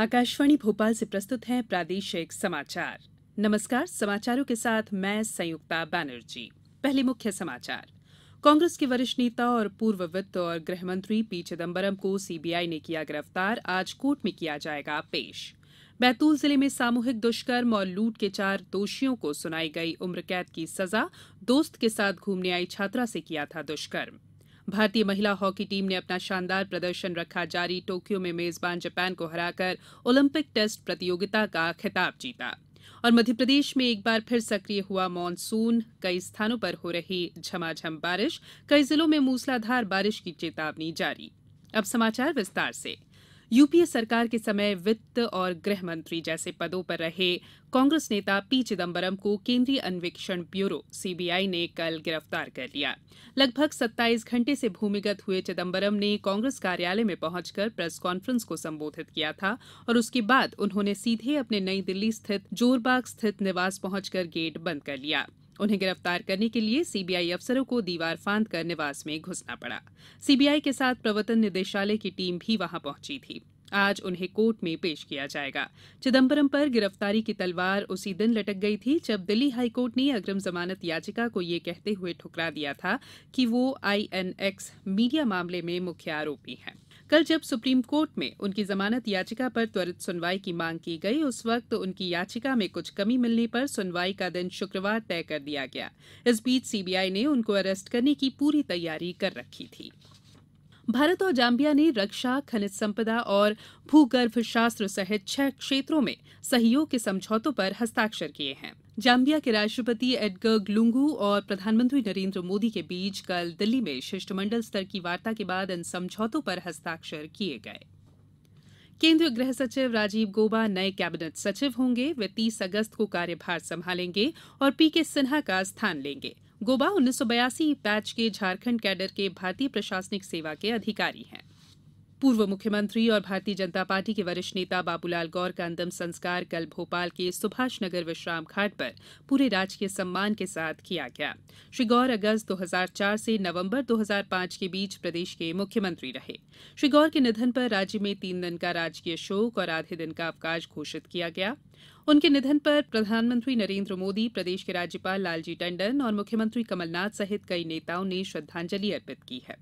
आकाशवाणी भोपाल से प्रस्तुत है प्रादेशिक समाचार नमस्कार समाचारों के साथ मैं संयुक्ता बैनर्जी पहले मुख्य समाचार कांग्रेस के वरिष्ठ नेता और पूर्व वित्त और गृह मंत्री पी चिदम्बरम को सीबीआई ने किया गिरफ्तार आज कोर्ट में किया जाएगा पेश बैतूल जिले में सामूहिक दुष्कर्म और लूट के चार दोषियों को सुनाई गई उम्र कैद की सजा दोस्त के साथ घूमने आई छात्रा से किया था दुष्कर्म भारतीय महिला हॉकी टीम ने अपना शानदार प्रदर्शन रखा जारी टोक्यो में मेजबान जापान को हराकर ओलंपिक टेस्ट प्रतियोगिता का खिताब जीता और मध्यप्रदेश में एक बार फिर सक्रिय हुआ मानसून कई स्थानों पर हो रही झमाझम बारिश कई जिलों में मूसलाधार बारिश की चेतावनी जारी अब समाचार विस्तार से यूपीए सरकार के समय वित्त और गृह मंत्री जैसे पदों पर रहे कांग्रेस नेता पी चिदम्बरम को केन्द्रीय अन्वेषण ब्यूरो सीबीआई ने कल गिरफ्तार कर लिया लगभग सत्ताईस घंटे से भूमिगत हुए चिदम्बरम ने कांग्रेस कार्यालय में पहुंचकर प्रेस कॉन्फ्रेंस को संबोधित किया था और उसके बाद उन्होंने सीधे अपने नई दिल्ली स्थित जोरबाग स्थित निवास पहुंचकर गेट बंद कर लिया उन्हें गिरफ्तार करने के लिए सीबीआई अफसरों को दीवार फांदकर निवास में घुसना पड़ा सीबीआई के साथ प्रवर्तन निदेशालय की टीम भी वहां पहुंची थी आज उन्हें कोर्ट में पेश किया जाएगा चिदम्बरम पर गिरफ्तारी की तलवार उसी दिन लटक गई थी जब दिल्ली हाईकोर्ट ने अग्रिम जमानत याचिका को ये कहते हुए ठुकरा दिया था कि वो आईएनएक्स मीडिया मामले में मुख्य आरोपी हैं कल जब सुप्रीम कोर्ट में उनकी जमानत याचिका पर त्वरित सुनवाई की मांग की गई उस वक्त उनकी याचिका में कुछ कमी मिलने पर सुनवाई का दिन शुक्रवार तय कर दिया गया इस बीच सीबीआई ने उनको अरेस्ट करने की पूरी तैयारी कर रखी थी भारत और जाम्बिया ने रक्षा खनिज संपदा और भूगर्भ शास्त्र सहित छह क्षेत्रों में सहयोग के समझौतों पर हस्ताक्षर किए हैं जाम्बिया के राष्ट्रपति एडगर ग्लूंगू और प्रधानमंत्री नरेन्द्र मोदी के बीच कल दिल्ली में शिष्टमंडल स्तर की वार्ता के बाद इन समझौतों पर हस्ताक्षर किए गए केंद्रीय गृह सचिव राजीव गोबा नए कैबिनेट सचिव होंगे वे तीस अगस्त को कार्यभार संभालेंगे और पीके सिन्हा का स्थान लेंगे गोबा उन्नीस पैच के झारखंड कैडर के भारतीय प्रशासनिक सेवा के अधिकारी हैं पूर्व मुख्यमंत्री और भारतीय जनता पार्टी के वरिष्ठ नेता बाबूलाल गौर का अंतिम संस्कार कल भोपाल के सुभाष नगर विश्राम घाट पर पूरे राजकीय सम्मान के साथ किया गया श्री गौर अगस्त 2004 से नवंबर 2005 के बीच प्रदेश के मुख्यमंत्री रहे श्री गौर के निधन पर राज्य में तीन दिन का राजकीय शोक और आधे दिन का अवकाश घोषित किया गया उनके निधन पर प्रधानमंत्री नरेंद्र मोदी प्रदेश के राज्यपाल लालजी टंडन और मुख्यमंत्री कमलनाथ सहित कई नेताओं ने श्रद्धांजलि अर्पित की है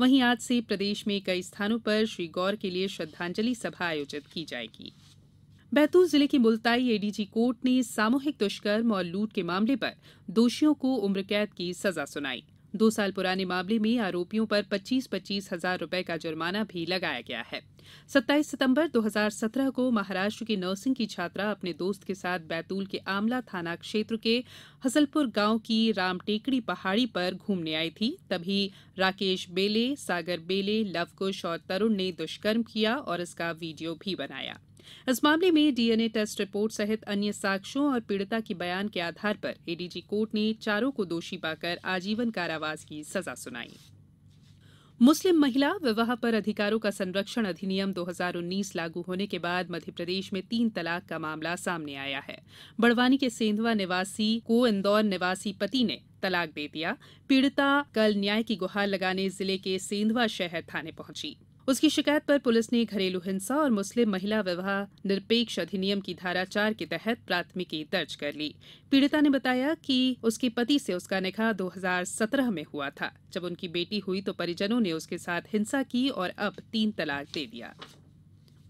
वहीं आज से प्रदेश में कई स्थानों पर श्री गौर के लिए श्रद्वांजलि सभा आयोजित की जाएगी बैतूल जिले की मुलताई एडीजी कोर्ट ने सामूहिक दुष्कर्म और लूट के मामले पर दोषियों को उम्र कैद की सजा सुनाई दो साल पुराने मामले में आरोपियों पर पच्चीस पच्चीस हजार रूपये का जुर्माना भी लगाया गया है सत्ताईस सितंबर 2017 को महाराष्ट्र की नर्सिंग की छात्रा अपने दोस्त के साथ बैतूल के आमला थाना क्षेत्र के हसलपुर गांव की रामटेकड़ी पहाड़ी पर घूमने आई थी तभी राकेश बेले सागर बेले लवकुश और तरुण ने दुष्कर्म किया और इसका वीडियो भी बनाया इस मामले में डीएनए टेस्ट रिपोर्ट सहित अन्य साक्ष्यों और पीड़िता के बयान के आधार पर एडीजी कोर्ट ने चारों को दोषी पाकर आजीवन कारावास की सजा सुनाई मुस्लिम महिला विवाह पर अधिकारों का संरक्षण अधिनियम 2019 लागू होने के बाद मध्य प्रदेश में तीन तलाक का मामला सामने आया है बड़वानी के सेंधवा निवासी को इंदौर निवासी पति ने तलाक दे दिया पीड़िता कल न्याय की गुहार लगाने जिले के सेंधवा शहर थाने पहुंची उसकी शिकायत पर पुलिस ने घरेलू हिंसा और मुस्लिम महिला विवाह निरपेक्ष अधिनियम की धारा चार के तहत प्राथमिकी दर्ज कर ली पीड़िता ने बताया कि उसके पति से उसका निकाह 2017 में हुआ था जब उनकी बेटी हुई तो परिजनों ने उसके साथ हिंसा की और अब तीन तलाक दे दिया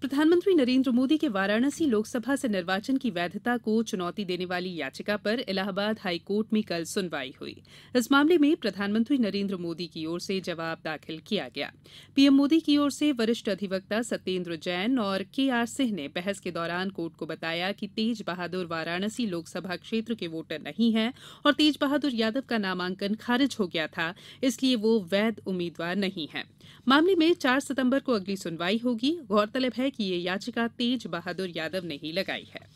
प्रधानमंत्री नरेन्द्र मोदी के वाराणसी लोकसभा से निर्वाचन की वैधता को चुनौती देने वाली याचिका पर इलाहाबाद हाईकोर्ट में कल सुनवाई हुई इस मामले में प्रधानमंत्री नरेन्द्र मोदी की ओर से जवाब दाखिल किया गया पीएम मोदी की ओर से वरिष्ठ अधिवक्ता सत्येन्द्र जैन और के आर सिंह ने बहस के दौरान कोर्ट को बताया कि तेज बहादुर वाराणसी लोकसभा क्षेत्र के वोटर नहीं है और तेज बहादुर यादव का नामांकन खारिज हो गया था इसलिए वो वैध उम्मीदवार नहीं है मामले में चार सितंबर को अगली सुनवाई होगी गौरतलब है कि ये याचिका तेज बहादुर यादव ने ही लगाई है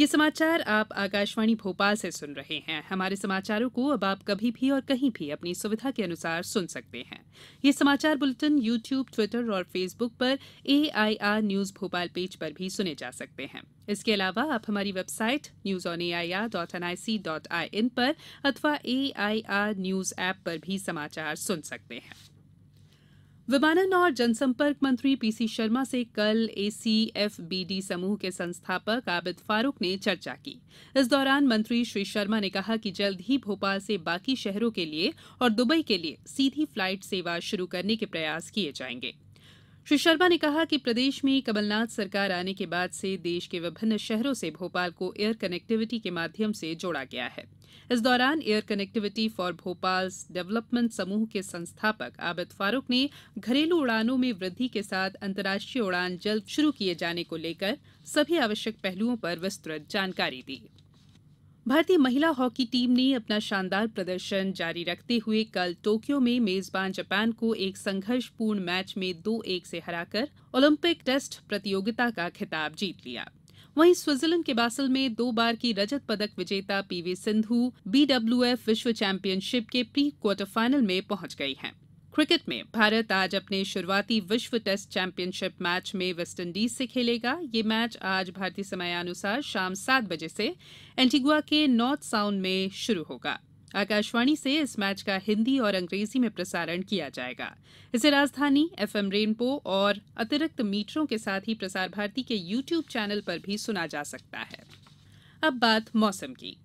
ये समाचार आप आकाशवाणी भोपाल से सुन रहे हैं हमारे समाचारों को अब आप कभी भी और कहीं भी अपनी सुविधा के अनुसार सुन सकते हैं ये समाचार बुलेटिन यूट्यूब ट्विटर और फेसबुक पर एआईआर न्यूज भोपाल पेज पर भी सुने जा सकते हैं इसके अलावा आप हमारी website news on A I R dot N I C dot I N पर अथवा A I R news app पर भी समाचार सुन सकते हैं विमानन और जनसंपर्क मंत्री पीसी शर्मा से कल एसीएफबीडी समूह के संस्थापक आबिद फारूक ने चर्चा की इस दौरान मंत्री श्री शर्मा ने कहा कि जल्द ही भोपाल से बाकी शहरों के लिए और दुबई के लिए सीधी फ्लाइट सेवा शुरू करने के प्रयास किये जाएंगे श्री शर्मा ने कहा कि प्रदेश में कमलनाथ सरकार आने के बाद से देश के विभिन्न शहरों से भोपाल को एयर कनेक्टिविटी के माध्यम से जोड़ा गया है इस दौरान air connectivity for Bhopal development समूह के संस्थापक आबिद फारूक ने घरेलू उड़ानों में वृद्धि के साथ अंतर्राष्ट्रीय उड़ान जल्द शुरू किए जाने को लेकर सभी आवश्यक पहलुओं पर विस्तृत जानकारी दी भारतीय महिला हॉकी टीम ने अपना शानदार प्रदर्शन जारी रखते हुए कल टोक्यो में मेजबान जापान को एक संघर्षपूर्ण मैच में दो एक से हराकर ओलंपिक टेस्ट प्रतियोगिता का खिताब जीत लिया वहीं स्विट्जरलैंड के बासल में दो बार की रजत पदक विजेता पीवी सिंधु बीडब्ल्यूएफ विश्व चैंपियनशिप के प्री क्वार्टर फाइनल में पहुंच गई हैं क्रिकेट में भारत आज अपने शुरूआती विश्व टेस्ट चैंपियनशिप मैच में वेस्टइंडीज से खेलेगा ये मैच आज भारतीय समयानुसार शाम सात बजे से एंटीगुआ के नॉर्थ साउंड में शुरू होगा आकाशवाणी से इस मैच का हिंदी और अंग्रेजी में प्रसारण किया जाएगा इसे राजधानी एम रेनबो और अतिरिक्त मीटरों के साथ ही प्रसार भारती के यूट्यूब चैनल पर भी सुना जा सकता है अब बात मौसम की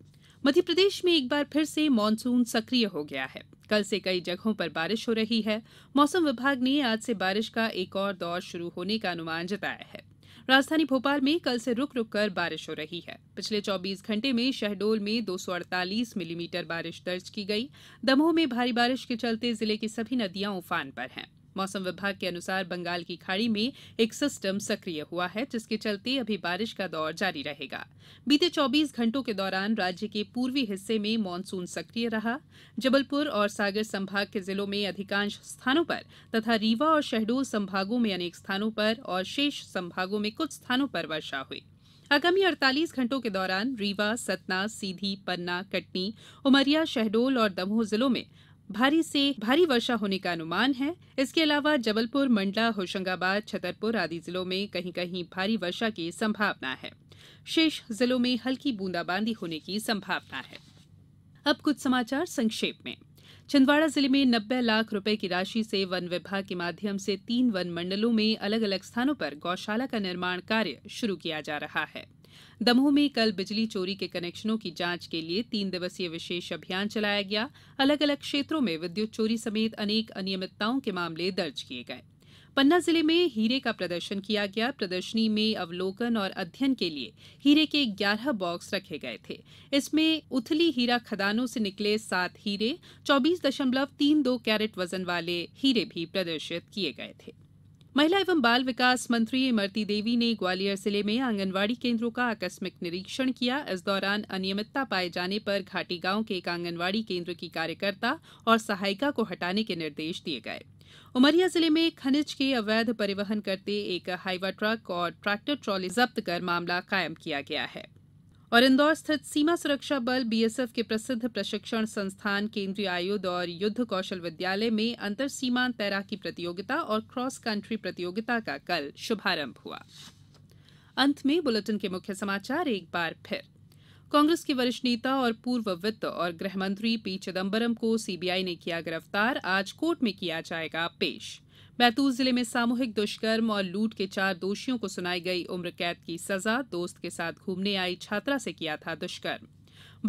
मौसम मध्यप्रदेश में एक बार फिर से मानसून सक्रिय हो गया है कल से कई जगहों पर बारिश हो रही है मौसम विभाग ने आज से बारिश का एक और दौर शुरू होने का अनुमान जताया है राजधानी भोपाल में कल से रुक रुक कर बारिश हो रही है पिछले 24 घंटे में शहडोल में 248 मिलीमीटर बारिश दर्ज की गई दमोह में भारी बारिश के चलते जिले की सभी नदियां उफान पर हैं मौसम विभाग के अनुसार बंगाल की खाड़ी में एक सिस्टम सक्रिय हुआ है जिसके चलते अभी बारिश का दौर जारी रहेगा बीते चौबीस घंटों के दौरान राज्य के पूर्वी हिस्से में मानसून सक्रिय रहा जबलपुर और सागर संभाग के जिलों में अधिकांश स्थानों पर तथा रीवा और शहडोल संभागों में अनेक स्थानों पर और शेष संभागों में कुछ स्थानों पर वर्षा हुई आगामी 48 घंटों के दौरान रीवा सतना सीधी पन्ना कटनी उमरिया शहडोल और दमोह जिलों में भारी से भारी वर्षा होने का अनुमान है इसके अलावा जबलपुर मंडला होशंगाबाद छतरपुर आदि जिलों में कहीं कहीं भारी वर्षा की संभावना है शेष जिलों में हल्की बूंदाबांदी होने की संभावना है अब कुछ समाचार संक्षेप में छिंदवाड़ा जिले में नब्बे लाख रुपए की राशि से वन विभाग के माध्यम से तीन वन मंडलों में अलग अलग स्थानों पर गौशाला का निर्माण कार्य शुरू किया जा रहा है दमोह में कल बिजली चोरी के कनेक्शनों की जांच के लिए तीन दिवसीय विशेष अभियान चलाया गया अलग अलग क्षेत्रों में विद्युत चोरी समेत अनेक अनियमितताओं के मामले दर्ज किए गए पन्ना जिले में हीरे का प्रदर्शन किया गया प्रदर्शनी में अवलोकन और अध्ययन के लिए हीरे के 11 बॉक्स रखे गए थे इसमें उथली हीरा खदानों से निकले सात हीरे 24.32 कैरेट वजन वाले हीरे भी प्रदर्शित किए गए थे महिला एवं बाल विकास मंत्री इमरती देवी ने ग्वालियर जिले में आंगनवाड़ी केन्द्रों का आकस्मिक निरीक्षण किया इस दौरान अनियमितता पाये जाने पर घाटी गांव के एक आंगनवाड़ी केन्द्र की कार्यकर्ता और सहायिका को हटाने के निर्देश दिये गये उमरिया जिले में खनिज के अवैध परिवहन करते एक हाइवा ट्रक और ट्रैक्टर ट्रॉली जब्त कर मामला कायम किया गया है और इंदौर स्थित सीमा सुरक्षा बल बीएसएफ के प्रसिद्ध प्रशिक्षण संस्थान केन्द्रीय आयुध और युद्ध कौशल विद्यालय में अंतर सीमांत तैराकी प्रतियोगिता और क्रॉस कंट्री प्रतियोगिता का कल शुभारंभ हुआ अंत में बुलेटिन के मुख्य समाचार एक बार फिर कांग्रेस के वरिष्ठ नेता और पूर्व वित्त और गृहमंत्री पी चिदम्बरम को सीबीआई ने किया गिरफ्तार आज कोर्ट में किया जाएगा पेश बैतूल जिले में सामूहिक दुष्कर्म और लूट के चार दोषियों को सुनाई गई उम्र कैद की सजा दोस्त के साथ घूमने आई छात्रा से किया था दुष्कर्म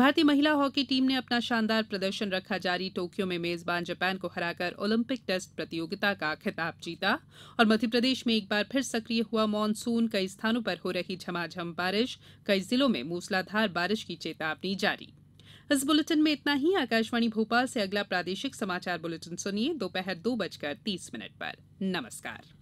भारतीय महिला हॉकी टीम ने अपना शानदार प्रदर्शन रखा जारी टोक्यो में मेजबान जापान को हराकर ओलंपिक टेस्ट प्रतियोगिता का खिताब जीता और मध्यप्रदेश में एक बार फिर सक्रिय हुआ मानसून कई स्थानों पर हो रही झमाझम बारिश कई जिलों में मूसलाधार बारिश की चेतावनी जारी इस बुलेटिन में इतना ही आकाशवाणी भोपाल से अगला प्रादेशिक समाचार बुलेटिन सुनिये दोपहर दो बजकर तीस मिनट पर नमस्कार